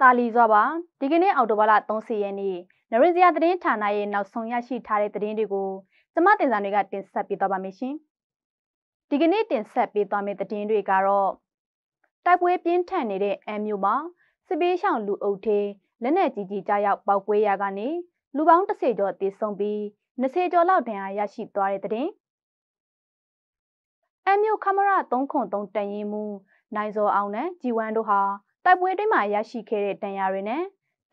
တာလီစွာပါဒီကနေ့အော်တိုဘာလ30ရက်နေ့နရင်စရာသတင်းဌာနရဲ့နောက်ဆုံးရရှိထားတဲ့သတင်းတွေကိုကျမတင်စာတွေကတင်ဆက်ပေးသွားပါမယ်ရှင်ဒီကနေ့တင်ဆက်ပေးသွားမယ့်သတင်းတွေကတော့တိုက်ပွဲပြင်းထန်နေတဲ့အမ်မြို့မှာစစ်ပေးရှောင်လူအုပ်ထဲလက်နက်ကြီးကြီးကြားရောက်ပောက်ကွဲရာကနေလူပေါင်း30ကျော်တေဆုံးပြီး20ကျော်လောက်ဒဏ်ရာရရှိသွားတဲ့တဲ့အမ်မြို့ခမရ3ခွန်3တန်ရင်မူနိုင်စောအောင်နဲ့ជីဝမ်းတို့ဟာတိုက်ပွဲတွင်းမှာရရှိခဲ့တဲ့ဒဏ်ရာတွေနဲ့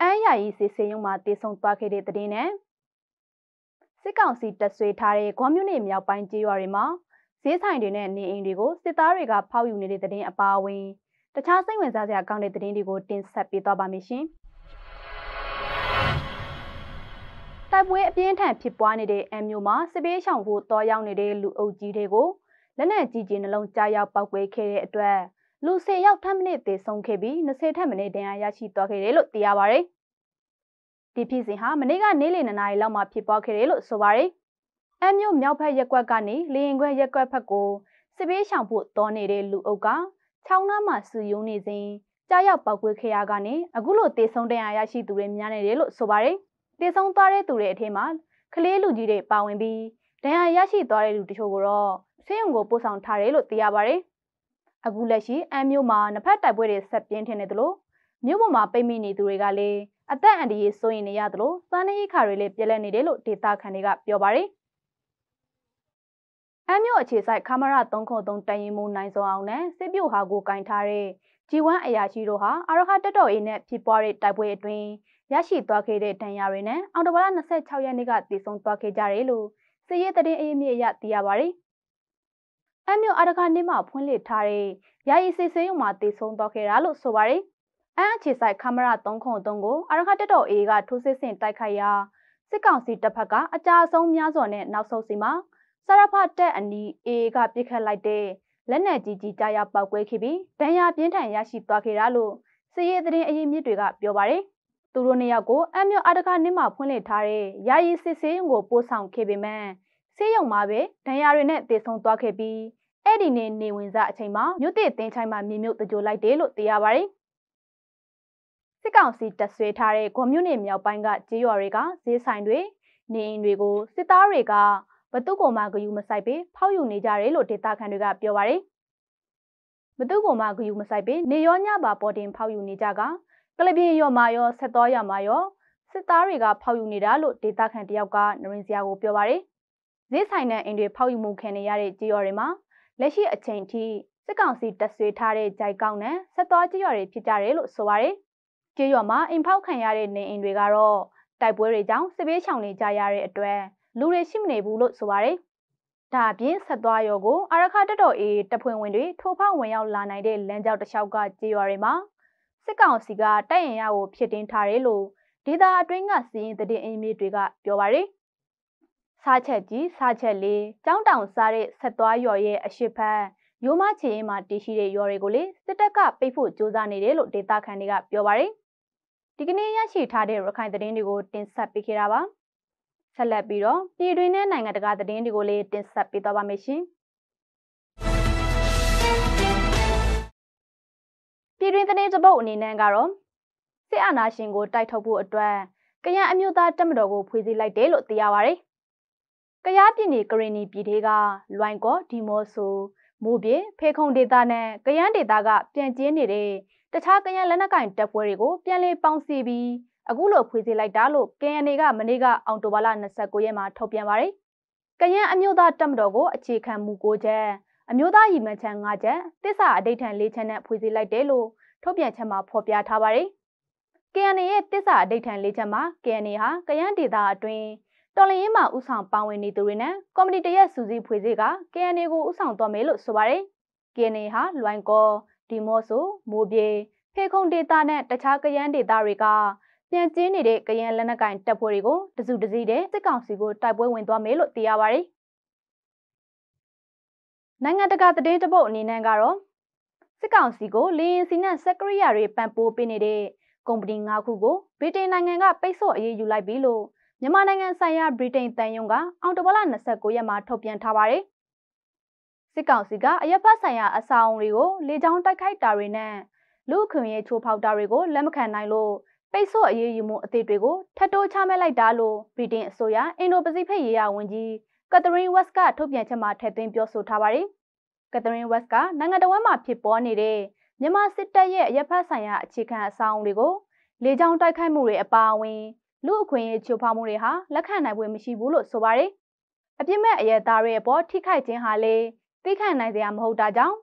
အမ်းယာယီစေစေရုံမှာတည်ဆုံသွားခဲ့တဲ့တဲ့င်းနဲ့စစ်ကောင်စီတပ်ဆွေထားတဲ့ဂွမ်းမြို့နယ်မြောက်ပိုင်းကျေးရွာတွေမှာဈေးဆိုင်တွေနဲ့နေအိမ်တွေကိုစစ်သားတွေကဖောက်ယူနေတဲ့တဲ့င်းအပါအဝင်တခြားစိတ်ဝင်စားစရာကောင်းတဲ့တဲ့င်းတွေကိုတင်ဆက်ပေးသွားပါမယ်ရှင်။တိုက်ပွဲအပြင်းထန်ဖြစ်ပွားနေတဲ့အမ်မျိုးမှာစစ်ပေးဆောင်ဖို့တောရောက်နေတဲ့လူအုပ်ကြီးတွေကိုလက်နက်ကြီးကြီးနှလုံးကြားရောက်ပောက်ကွဲခဲ့တဲ့အတွက်လူ၁၀ယောက်ထပ်မနစ်သေဆုံးခဲ့ပြီး20ထပ်မနစ်ဒဏ်ရာရရှိသွားခဲ့တယ်လို့သိရပါတယ်။ဒီဖြစ်စဉ်ဟာမနေ့ကနေ့လယ်၂နာရီလောက်မှာဖြစ်ပွားခဲ့တယ်လို့ဆိုပါတယ်။အမ်းမြို့မြောက်ဘက်ရက်ကွက်ကနေလေရင်ခွဲရက်ကွက်ဘက်ကိုစစ်ပေးရှောင်ဖို့တောင်းနေတဲ့လူအုပ်ကချောင်းနားမှာစုယုံနေစဉ်ကြားရောက်ပောက်ကွဲခဲ့ရကနေအခုလိုတေဆုံးဒဏ်ရာရရှိသူတွေများနေတယ်လို့ဆိုပါတယ်။တေဆုံးသွားတဲ့သူတွေအထက်မှာကလေးလူကြီးတွေပါဝင်ပြီးဒဏ်ရာရရှိသွားတဲ့လူတချို့ကိုတော့ဆေးရုံကိုပို့ဆောင်ထားတယ်လို့သိရပါတယ်။အခုလက်ရှိအမ်းမြို့မှာနှစ်ဖက်တိုက်ပွဲတွေဆက်ပြင်းထန်နေသလိုမြို့ပေါ်မှာပိတ်မိနေသူတွေကလည်းအသက်အန္တရာယ်စိုးရိမ်နေရသလိုစားနပ်ရိက္ခာတွေလည်းပြက်လက်နေတယ်လို့ဒေသခံတွေကပြောပါတယ်။အမ်းမြို့အခြေစိုက်ခမရ303တရင်မူနိုင်စုံအောင်နဲ့စစ်ပြုတ်ဟာကိုကင်ထားတဲ့ဂျီဝမ်အရာရှိတို့ဟာအာရဟတက်တော်အေးနဲ့ဖြစ်ပွားတဲ့တိုက်ပွဲအတွင်းရရှိသွားခဲ့တဲ့ဒဏ်ရာတွေနဲ့အော်တိုဘား26ရက်နေ့ကတည်ဆုံသွားခဲ့ကြတယ်လို့စစ်ရေးသတင်းအရေးအမြစ်အရသိရပါတယ်။အမ်းမြို့အရကနှင်းမှာဖွင့်လှစ်ထားတဲ့ယာယီစစ်ဆေးရုံမှာတည်ဆုံသွားခဲ့တာလို့ဆိုပါတယ်။အမ်းအခြေဆိုင်ကင်မရာ303ကိုအရကတက်တော်အေကထိုးစစ်ဆင်တိုက်ခိုက်ရာစစ်ကောင်စီတပ်ဖက်ကအကြအဆုံးများစွာနဲ့နောက်ဆုံးစီမှာစရဖတက်အနီးအေကပြစ်ခတ်လိုက်တဲ့လက်နက်ကြီးကြီးကြားရပောက်ကွဲခဲ့ပြီးဒဏ်ရာပြင်းထန်ရရှိသွားခဲ့တာလို့စစ်ရေးသတင်းအရေးမြစ်တွေကပြောပါတယ်။သူတို့နှစ်ယောက်ကိုအမ်းမြို့အရကနှင်းမှာဖွင့်လှစ်ထားတဲ့ယာယီစစ်ဆေးရုံကိုပို့ဆောင်ခဲ့ပေမယ့်ဆေးရုံမှာပဲဒဏ်ရာတွေနဲ့သေဆုံးသွားခဲ့ပြီးအဲ့ဒီနေ့နေဝင်စားအချိန်မှာမြို့သစ်တင်းချိုင်းမှာမြေမြုပ်တကြိုလိုက်တယ်လို့သိရပါတယ်။စစ်ကောင်စီတပ်ဆွဲထားတဲ့ဂွန်မြို့နယ်မြောက်ပိုင်းကကြေးရွာတွေကဈေးဆိုင်တွေနေအိမ်တွေကိုစစ်သားတွေကဘသူ့ကိုမှဂယူမဆိုင်ပဲဖောက်ယူနေကြတယ်လို့ဒေသခံတွေကပြောပါတယ်။ဘသူ့ကိုမှဂယူမဆိုင်ပဲနေရောညပါပေါ်တင်ဖောက်ယူနေကြကကလပြင်းရောမာရောဆက်တော်ရမာရောစစ်သားတွေကဖောက်ယူနေတာလို့ဒေသခံတယောက်ကနရင်စရာကိုပြောပါတယ်။ဈေးဆိုင်နဲ့အိမ်တွေဖောက်ယူမှုခံနေရတဲ့ကြေးရွာတွေမှာလက်ရှိအချိန်ထိစစ်ကောင်စီတပ်ဆွေးထားတဲ့ကြိုက်ကောက်နဲ့ဆက်သွားကြေးရွာတွေဖြစ်ကြတယ်လို့ဆိုပါတယ်။ကြေးရွာမှာအိမ်ဖောက်ခံရတဲ့နေအိမ်တွေကတော့တိုက်ပွဲတွေကြောင့်စစ်ပေးရှောင်နေကြရတဲ့အတွက်လူတွေရှိမနေဘူးလို့ဆိုပါတယ်။ဒါအပြင်ဆက်သွားရောကိုအာရခတက်တော်အေးတပ်ဖွဲ့ဝင်တွေထိုးဖောက်ဝင်ရောက်လာနိုင်တဲ့လမ်းကြောင်းတစ်လျှောက်ကကြေးရွာတွေမှာစစ်ကောင်စီကတိုက်ရင်ရကိုဖြစ်တင်းထားတယ်လို့ဒေသအတွင်းကစီးရင်တည်င်းအင်းမြစ်တွေကပြောပါတယ်စားချက်ကြီးစားချက်လေးကျောင်းတောင်စားတဲ့ဆက်သွားရော်ရဲ့အရှိဖမ်းရိုးမချေရင်မှာတည်ရှိတဲ့ရော်တွေကိုလေစစ်တပ်ကပိတ်ဖို့ကြိုးစားနေတယ်လို့ဒေသခံတွေကပြောပါတယ်ဒီကနေ့ရရှိထားတဲ့ရခိုင်သတင်းတွေကိုတင်ဆက်ပေးခဲ့တာပါဆက်လက်ပြီးတော့ပြည်တွင်းနဲ့နိုင်ငံတကာသတင်းတွေကိုလည်းတင်ဆက်ပေးသွားပါမယ်ရှင်ပြည်တွင်းသတင်းတစ်ပုဒ်အနေနဲ့ကတော့စစ်အာဏာရှင်ကိုတိုက်ထုတ်ဖို့အတွက်ကရန်အမျိုးသားတပ်မတော်ကိုဖွဲ့စည်းလိုက်တယ်လို့သိရပါဗျ။ကယားပြည်နယ်ကရင်နီပြည်ဒေသကလွိုင်ကော်ဒီမော့ဆိုမိုးပြေဖေခုံဒေသနဲ့ကယန်းဒေသကပြန်ကျင်းနေတဲ့တခြားကယန်းလက်နက်ကင်တပ်ဖွဲ့တွေကို ပြန်လည်ပေါင်းစည်းပြီးအခုလိုဖွေးစေလိုက်တာလို့ KNA ကမနေ့ကအော်တိုဘာလ29ရက်မှာထုတ်ပြန်ပါတယ်။ကယန်းအမျိုးသားတပ်မတော်ကိုအခြေခံမူ9ချက်အမျိုးသားရည်မှန်းချက်9ချက်တစ္ဆာအဋိဌံ4ချက်နဲ့ဖွေးစေလိုက်တယ်လို့ထုတ်ပြန်ချက်မှာဖော်ပြထားပါတယ်။ KNA ရဲ့တစ္ဆာအဋိဌံ၄ချက်မှာ KNA ဟာကယန်းဒေသအတွင်းတော်လင်းရင်မှာဥဆောင်ပါဝင်နေသူတွေနဲ့ကော်မတီတရက်စူးစီးဖွေစေက KNA ကိုဥဆောင်သွားမယ်လို့ဆိုပါတယ်။ KNA ဟာလွိုင်ကော်ဒီမော့ဆိုမိုးပြေဖေခုံဒေတာနဲ့တခြားကယန်းဒေတာတွေကပြန်ကျင်းနေတဲ့ကယန်းလက်နက်ကင်တပ်ဖွဲ့တွေကိုတစုတစည်းတဲ့စစ်ကောင်စီကိုတိုက်ပွဲဝင်သွားမယ်လို့သိရပါတယ်။နိုင်ငံတကာသတင်းတပုတ်အနေနဲ့ကတော့စစ်ကောင်စီကိုလေရင်စီနဲ့စက်ကရိယာတွေပံ့ပိုးပေးနေတဲ့ကုမ္ပဏီ၅ခုကိုဗြိတိန်နိုင်ငံကပိတ်ဆို့အရေးယူလိုက်ပြီလို့မြန်မာနိုင်ငံဆိုင်ရာဗြိတိန်တန်ယုံကအောက်တိုဘာလ29ရက်မှာထုတ်ပြန်ထားပါတယ်။စစ်ကောင်စီကအရက်ဖတ်ဆိုင်ရာအဆောင်တွေကိုလေကြောင်းတိုက်ခိုက်တာတွေနဲ့လူခွင့်ရေးချိုးဖောက်တာတွေကိုလက်မခံနိုင်လို့ပိတ်ဆို့အရေးယူမှုအသစ်တွေကိုထပ်တိုးချမှတ်လိုက်တာလို့ဗြိတိန်အစိုးရအင်ဒိုပစိဖိတ်ရေးရာဝန်ကြီးကက်သရင်းဝက်စ်ကထုတ်ပြန်ချက်မှာထည့်သွင်းပြောဆိုထားပါတယ်။ကက်သရင်းဝက်စ်ကနိုင်ငံတော်မှာဖြစ်ပေါ်နေတဲ့မြန်မာစစ်တပ်ရဲ့ရပ်ဖက်ဆိုင်ရာအခြေခံအဆောင်တွေကိုလေကြောင်းတိုက်ခိုက်မှုတွေအပါအဝင်လူအခွင့်အရေးချိုးဖောက်မှုတွေဟာလက်ခံနိုင်ပွဲမရှိဘူးလို့ဆိုပါတယ်။အပြစ်မဲ့အရသားတွေအပေါ်ထိခိုက်ခြင်းဟာလေသိခံနိုင်စရာမဟုတ်တာကြောင့်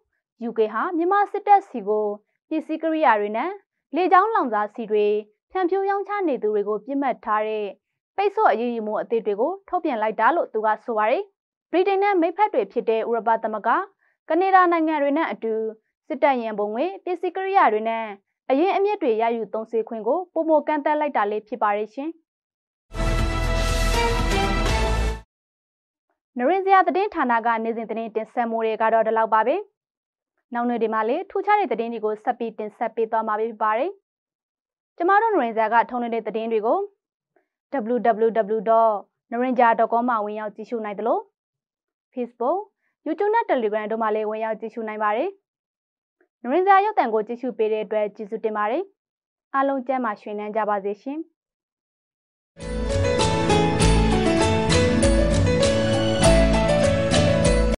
UK ဟာမြန်မာစစ်တပ်စီကိုပစ္စည်းကရိယာတွေနဲ့လေကြောင်းလောင်စာစီတွေဖြန့်ဖြူးရောင်းချနေသူတွေကိုပြစ်မှတ်ထားတဲ့ပိတ်ဆို့အရေးယူမှုအသစ်တွေကိုထုတ်ပြန်လိုက်တာလို့သူကဆိုပါတယ်။ဗြိတိန်နဲ့မိတ်ဖက်တွေဖြစ်တဲ့ဥရောပသမဂ္ဂကနေဒါနိုင်ငံတွေနဲ့အတူစစ်တပ်ရန်ပုံငွေပစ္စည်းကရိယာတွေနဲ့အရင်အမြင့်တွေရယူသုံးစေခွင့်ကိုပုံမကန့်သက်လိုက်တာလေးဖြစ်ပါရဲ့ရှင်။နရင်စရာသတင်းဌာနကနေ့စဉ်သတင်းတင်ဆက်မှုတွေကတော့ဒီလောက်ပါပဲ။နောက်နေ့ဒီမှာလည်းထူးခြားတဲ့သတင်းတွေကိုဆက်ပြီးတင်ဆက်ပေးသွားမှာဖြစ်ပါတယ်။ကျမတို့နရင်စရာကထုတ်လွှင့်တဲ့သတင်းတွေကို www.narinja.com မှာဝင်ရောက်ကြည့်ရှုနိုင်သလို Facebook, YouTube နဲ့ Telegram တို့မှာလည်းဝင်ရောက်ကြည့်ရှုနိုင်ပါတယ်။နရင်းစရာရုပ်တံကိုကြည့်ရှုပေးတဲ့အတွက်ကျေးဇူးတင်ပါတယ်။အားလုံးကျန်းမာရွှင်လန်းကြပါစေရှင်။